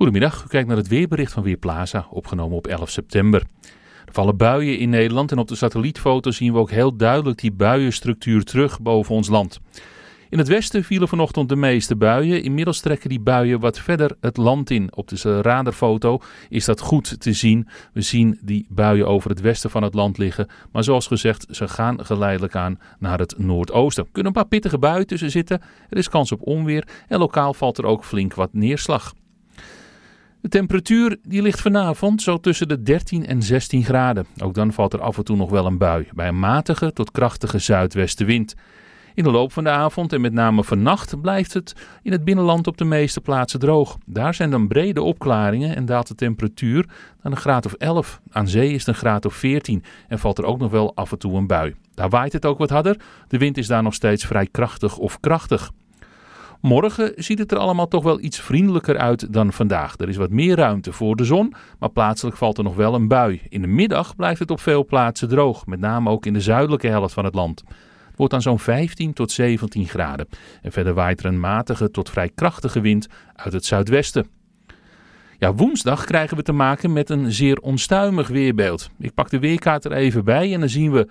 Goedemiddag, u kijkt naar het weerbericht van Weerplaza, opgenomen op 11 september. Er vallen buien in Nederland en op de satellietfoto zien we ook heel duidelijk die buienstructuur terug boven ons land. In het westen vielen vanochtend de meeste buien. Inmiddels trekken die buien wat verder het land in. Op de radarfoto is dat goed te zien. We zien die buien over het westen van het land liggen. Maar zoals gezegd, ze gaan geleidelijk aan naar het noordoosten. Er kunnen een paar pittige buien tussen zitten. Er is kans op onweer en lokaal valt er ook flink wat neerslag. De temperatuur die ligt vanavond zo tussen de 13 en 16 graden. Ook dan valt er af en toe nog wel een bui, bij een matige tot krachtige zuidwestenwind. In de loop van de avond en met name vannacht blijft het in het binnenland op de meeste plaatsen droog. Daar zijn dan brede opklaringen en daalt de temperatuur naar een graad of 11. Aan zee is het een graad of 14 en valt er ook nog wel af en toe een bui. Daar waait het ook wat harder. De wind is daar nog steeds vrij krachtig of krachtig. Morgen ziet het er allemaal toch wel iets vriendelijker uit dan vandaag. Er is wat meer ruimte voor de zon, maar plaatselijk valt er nog wel een bui. In de middag blijft het op veel plaatsen droog, met name ook in de zuidelijke helft van het land Het wordt dan zo'n 15 tot 17 graden. En verder waait er een matige tot vrij krachtige wind uit het zuidwesten. Ja, woensdag krijgen we te maken met een zeer onstuimig weerbeeld. Ik pak de weerkaart er even bij en dan zien we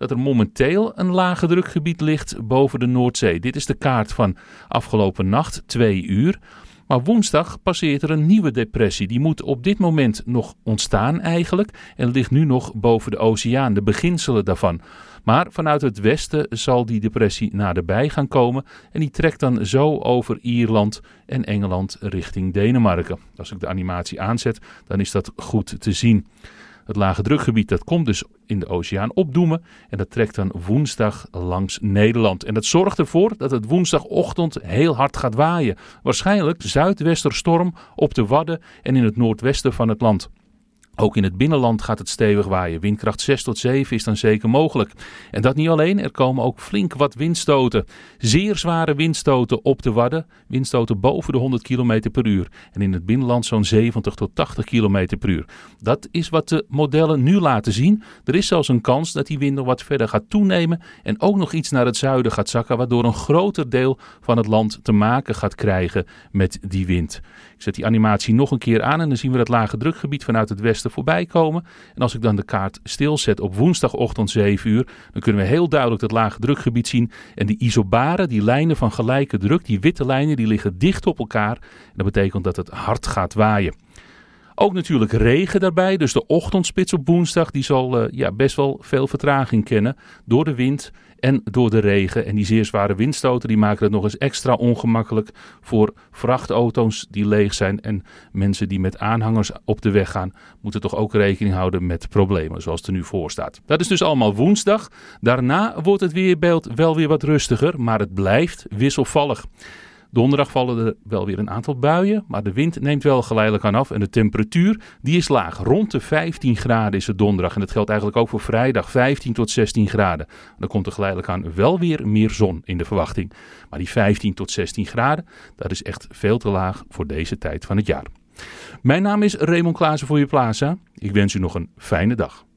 dat er momenteel een lage drukgebied ligt boven de Noordzee. Dit is de kaart van afgelopen nacht, 2 uur. Maar woensdag passeert er een nieuwe depressie. Die moet op dit moment nog ontstaan eigenlijk en ligt nu nog boven de oceaan, de beginselen daarvan. Maar vanuit het westen zal die depressie naderbij gaan komen en die trekt dan zo over Ierland en Engeland richting Denemarken. Als ik de animatie aanzet, dan is dat goed te zien. Het lage drukgebied dat komt dus in de oceaan opdoemen en dat trekt dan woensdag langs Nederland. En dat zorgt ervoor dat het woensdagochtend heel hard gaat waaien. Waarschijnlijk zuidwesterstorm op de Wadden en in het noordwesten van het land. Ook in het binnenland gaat het stevig waaien. Windkracht 6 tot 7 is dan zeker mogelijk. En dat niet alleen, er komen ook flink wat windstoten. Zeer zware windstoten op de Wadden. Windstoten boven de 100 km per uur. En in het binnenland zo'n 70 tot 80 km per uur. Dat is wat de modellen nu laten zien. Er is zelfs een kans dat die wind nog wat verder gaat toenemen. En ook nog iets naar het zuiden gaat zakken. Waardoor een groter deel van het land te maken gaat krijgen met die wind. Ik zet die animatie nog een keer aan en dan zien we dat lage drukgebied vanuit het westen voorbijkomen voorbij komen. En als ik dan de kaart stilzet op woensdagochtend 7 uur, dan kunnen we heel duidelijk dat lage drukgebied zien. En die isobaren, die lijnen van gelijke druk, die witte lijnen, die liggen dicht op elkaar. En dat betekent dat het hard gaat waaien. Ook natuurlijk regen daarbij. Dus de ochtendspits op woensdag die zal eh, ja, best wel veel vertraging kennen. Door de wind en door de regen. En die zeer zware windstoten die maken het nog eens extra ongemakkelijk voor vrachtauto's die leeg zijn. En mensen die met aanhangers op de weg gaan, moeten toch ook rekening houden met problemen zoals er nu voor staat. Dat is dus allemaal woensdag. Daarna wordt het weerbeeld wel weer wat rustiger, maar het blijft wisselvallig. Donderdag vallen er wel weer een aantal buien, maar de wind neemt wel geleidelijk aan af en de temperatuur die is laag. Rond de 15 graden is het donderdag en dat geldt eigenlijk ook voor vrijdag 15 tot 16 graden. Dan komt er geleidelijk aan wel weer meer zon in de verwachting. Maar die 15 tot 16 graden, dat is echt veel te laag voor deze tijd van het jaar. Mijn naam is Raymond Klaassen voor je Plaza. Ik wens u nog een fijne dag.